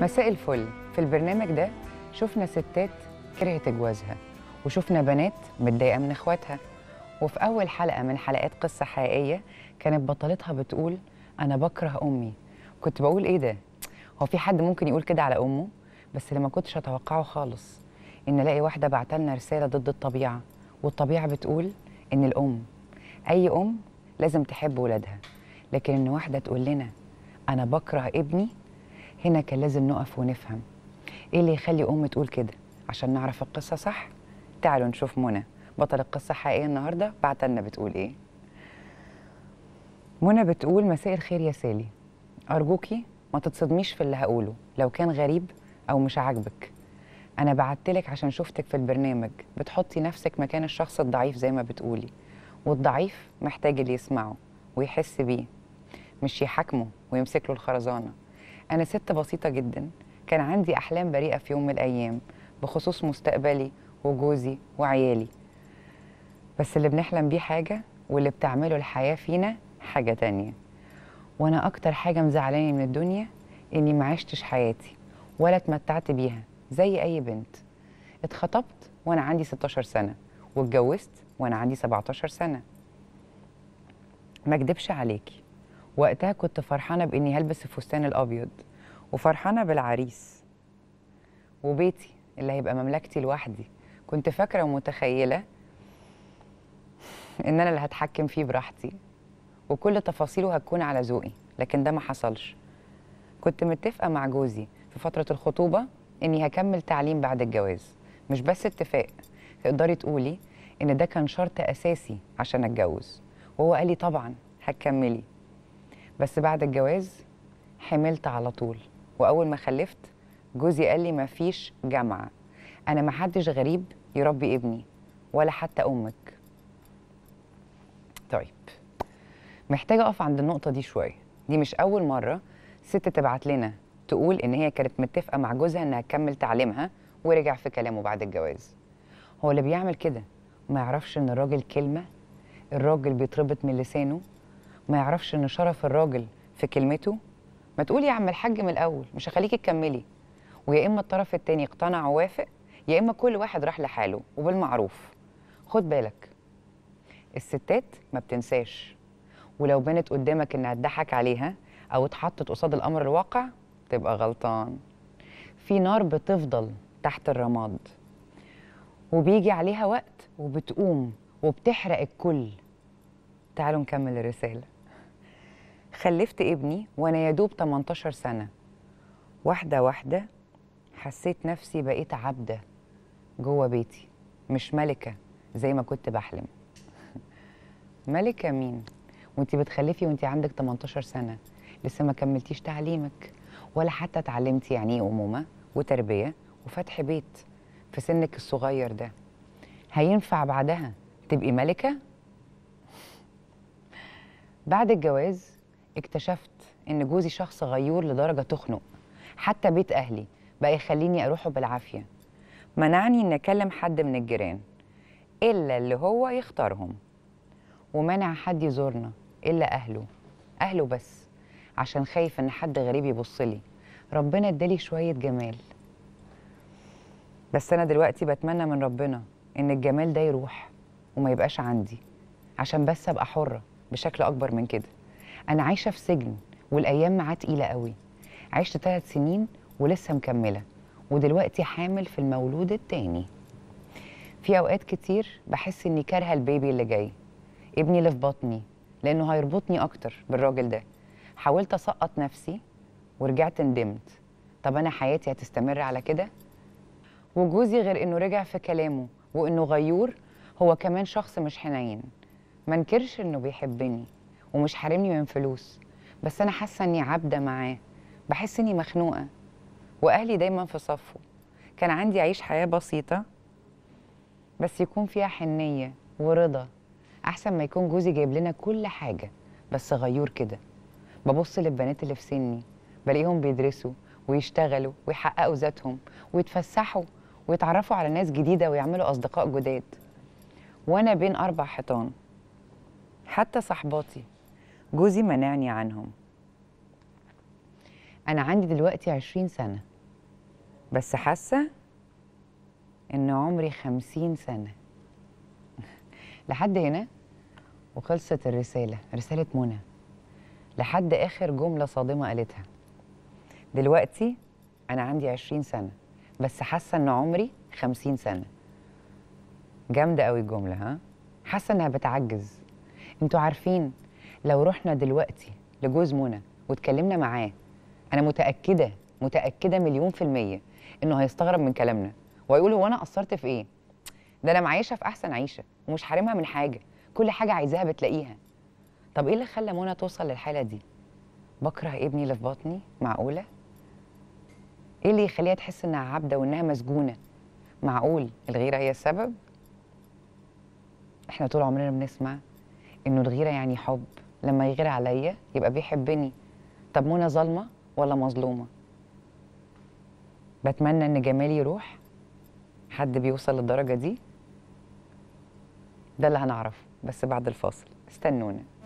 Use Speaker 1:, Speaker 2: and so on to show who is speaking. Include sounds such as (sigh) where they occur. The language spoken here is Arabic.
Speaker 1: مساء الفل في البرنامج ده شفنا ستات كرهت جوازها وشفنا بنات متضايقه من اخواتها وفي اول حلقه من حلقات قصه حقيقيه كانت بطلتها بتقول انا بكره امي كنت بقول ايه ده هو في حد ممكن يقول كده على امه بس اللي ما كنتش اتوقعه خالص ان الاقي واحده بعتلنا رساله ضد الطبيعه والطبيعه بتقول ان الام اي ام لازم تحب ولادها لكن ان واحده تقول لنا انا بكره ابني هنا كان لازم نقف ونفهم ايه اللي يخلي ام تقول كده عشان نعرف القصه صح تعالوا نشوف منى بطل القصه حقيقيه النهارده بعت لنا بتقول ايه منى بتقول مساء الخير يا سالي ارجوكي ما تتصدميش في اللي هقوله لو كان غريب او مش عاجبك انا بعتلك عشان شفتك في البرنامج بتحطي نفسك مكان الشخص الضعيف زي ما بتقولي والضعيف محتاج اللي يسمعه ويحس بيه مش يحاكمه ويمسك له الخرزانه أنا ست بسيطة جدا كان عندي أحلام بريئة في يوم من الأيام بخصوص مستقبلي وجوزي وعيالي بس اللي بنحلم بيه حاجة واللي بتعمله الحياة فينا حاجة تانية وأنا أكتر حاجة مزعلاني من الدنيا إني عشتش حياتي ولا اتمتعت بيها زي أي بنت اتخطبت وأنا عندي 16 سنة واتجوزت وأنا عندي 17 سنة ما اكدبش عليكي وقتها كنت فرحانه باني هلبس الفستان الابيض وفرحانه بالعريس وبيتي اللي هيبقى مملكتي لوحدي كنت فاكره ومتخيله ان انا اللي هتحكم فيه براحتي وكل تفاصيله هتكون على ذوقي لكن ده ما حصلش كنت متفقه مع جوزي في فتره الخطوبه اني هكمل تعليم بعد الجواز مش بس اتفاق تقدري تقولي ان ده كان شرط اساسي عشان اتجوز وهو قال لي طبعا هتكملي بس بعد الجواز حملت على طول واول ما خلفت جوزي قال لي مفيش جامعه انا محدش غريب يربي ابني ولا حتى امك طيب محتاجه اقف عند النقطه دي شويه دي مش اول مره ست تبعت لنا تقول ان هي كانت متفقه مع جوزها انها تكمل تعليمها ورجع في كلامه بعد الجواز هو اللي بيعمل كده ما يعرفش ان الراجل كلمه الراجل بيتربط من لسانه ما يعرفش ان شرف الراجل في كلمته ما تقولي يا عم الحاج من الاول مش هخليكي تكملي ويا اما الطرف التاني اقتنع ووافق يا اما كل واحد راح لحاله وبالمعروف خد بالك الستات ما بتنساش ولو بنت قدامك انها تضحك عليها او اتحطت قصاد الامر الواقع تبقى غلطان في نار بتفضل تحت الرماد وبيجي عليها وقت وبتقوم وبتحرق الكل تعالوا نكمل الرسالة خلفت ابني وأنا يدوب 18 سنة واحدة واحدة حسيت نفسي بقيت عبدة جوه بيتي مش ملكة زي ما كنت بحلم (laughs) ملكة مين؟ وانت بتخلفي وانت عندك 18 سنة لسه ما كملتيش تعليمك ولا حتى اتعلمتي يعني ايه أمومة وتربية وفتح بيت في سنك الصغير ده هينفع بعدها تبقي ملكة بعد الجواز اكتشفت ان جوزي شخص غيور لدرجه تخنق حتى بيت اهلي بقى يخليني اروحه بالعافيه منعني ان اكلم حد من الجيران الا اللي هو يختارهم ومنع حد يزورنا الا اهله اهله بس عشان خايف ان حد غريب يبص لي ربنا ادالي شويه جمال بس انا دلوقتي بتمنى من ربنا ان الجمال ده يروح وما يبقاش عندي عشان بس ابقى حره بشكل اكبر من كده انا عايشه في سجن والايام معاه تقيله قوي عشت ثلاث سنين ولسه مكمله ودلوقتي حامل في المولود التاني في اوقات كتير بحس اني كارهه البيبي اللي جاي ابني اللي في بطني لانه هيربطني اكتر بالراجل ده حاولت اسقط نفسي ورجعت ندمت طب انا حياتي هتستمر على كده وجوزي غير انه رجع في كلامه وانه غيور هو كمان شخص مش حنين ما انكرش انه بيحبني ومش حارمني من فلوس بس انا حاسه اني عبده معاه بحس اني مخنوقه واهلي دايما في صفه كان عندي اعيش حياه بسيطه بس يكون فيها حنيه ورضا احسن ما يكون جوزي جايب لنا كل حاجه بس غيور كده ببص للبنات اللي في سني بلاقيهم بيدرسوا ويشتغلوا ويحققوا ذاتهم ويتفسحوا ويتعرفوا على ناس جديده ويعملوا اصدقاء جداد وانا بين اربع حيطان حتى صحباتي جوزي منعني عنهم أنا عندي دلوقتي عشرين سنة بس حاسة إن عمري خمسين سنة (laughs) لحد هنا وخلصت الرسالة رسالة منى لحد آخر جملة صادمة قالتها دلوقتي أنا عندي عشرين سنة بس حاسة إن عمري خمسين سنة جامدة قوي الجملة ها حاسة إنها بتعجز انتوا عارفين لو رحنا دلوقتي لجوز منى واتكلمنا معاه انا متاكده متاكده مليون في الميه انه هيستغرب من كلامنا ويقول هو انا قصرت في ايه ده انا معيشه في احسن عيشه ومش حارمها من حاجه كل حاجه عايزاها بتلاقيها طب ايه اللي خلى منى توصل للحاله دي بكره ابني اللي في بطني معقوله ايه اللي يخليها تحس انها عبده وانها مسجونه معقول الغيره هي السبب احنا طول عمرنا بنسمع انه الغيره يعني حب لما يغير عليا يبقى بيحبني طب منى ظالمه ولا مظلومه بتمنى ان جمالي يروح حد بيوصل للدرجه دي ده اللي هنعرفه بس بعد الفاصل استنونا